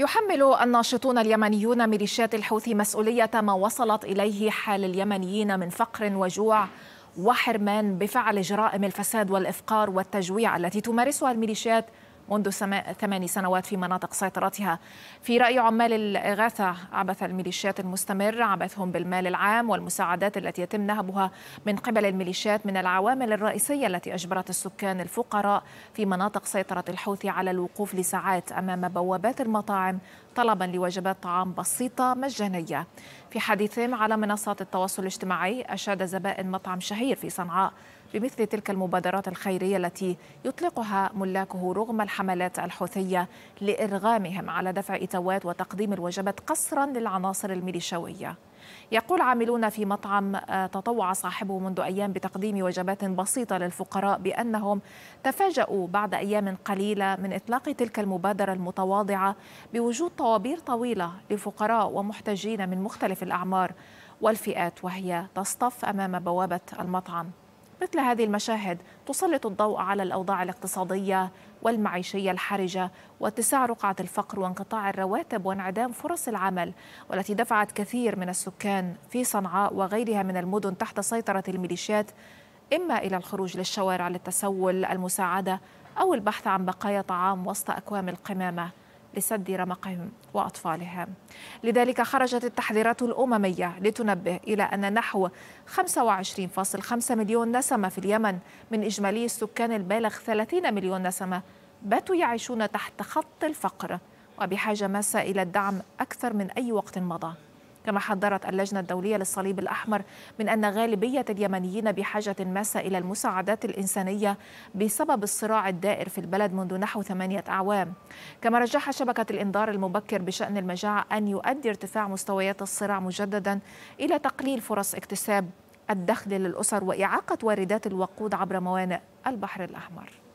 يحمل الناشطون اليمنيون ميليشيات الحوثي مسؤولية ما وصلت إليه حال اليمنيين من فقر وجوع وحرمان بفعل جرائم الفساد والإفقار والتجويع التي تمارسها الميليشيات منذ ثماني سنوات في مناطق سيطرتها في رأي عمال الإغاثة عبث الميليشيات المستمر عبثهم بالمال العام والمساعدات التي يتم نهبها من قبل الميليشيات من العوامل الرئيسية التي أجبرت السكان الفقراء في مناطق سيطرة الحوثي على الوقوف لساعات أمام بوابات المطاعم طلبا لوجبات طعام بسيطة مجانية في حديثهم على منصات التواصل الاجتماعي أشاد زبائن مطعم شهير في صنعاء بمثل تلك المبادرات الخيرية التي يطلقها ملاكه رغم الحملات الحوثية لإرغامهم على دفع إتوات وتقديم الوجبات قصرا للعناصر الميليشياوية يقول عاملون في مطعم آه، تطوع صاحبه منذ أيام بتقديم وجبات بسيطة للفقراء بأنهم تفاجأوا بعد أيام قليلة من إطلاق تلك المبادرة المتواضعة بوجود طوابير طويلة لفقراء ومحتجين من مختلف الأعمار والفئات وهي تصطف أمام بوابة المطعم مثل هذه المشاهد تسلط الضوء على الأوضاع الاقتصادية والمعيشية الحرجة واتساع رقعة الفقر وانقطاع الرواتب وانعدام فرص العمل والتي دفعت كثير من السكان في صنعاء وغيرها من المدن تحت سيطرة الميليشيات إما إلى الخروج للشوارع للتسول المساعدة أو البحث عن بقايا طعام وسط أكوام القمامة لسد رمقهم وأطفالهم لذلك خرجت التحذيرات الأممية لتنبه إلى أن نحو 25.5 مليون نسمة في اليمن من إجمالي السكان البالغ 30 مليون نسمة باتوا يعيشون تحت خط الفقر وبحاجة ماسة إلى الدعم أكثر من أي وقت مضى كما حذرت اللجنة الدولية للصليب الأحمر من أن غالبية اليمنيين بحاجة ماسة إلى المساعدات الإنسانية بسبب الصراع الدائر في البلد منذ نحو ثمانية أعوام كما رجح شبكة الإنذار المبكر بشأن المجاعة أن يؤدي ارتفاع مستويات الصراع مجددا إلى تقليل فرص اكتساب الدخل للأسر وإعاقة واردات الوقود عبر موانئ البحر الأحمر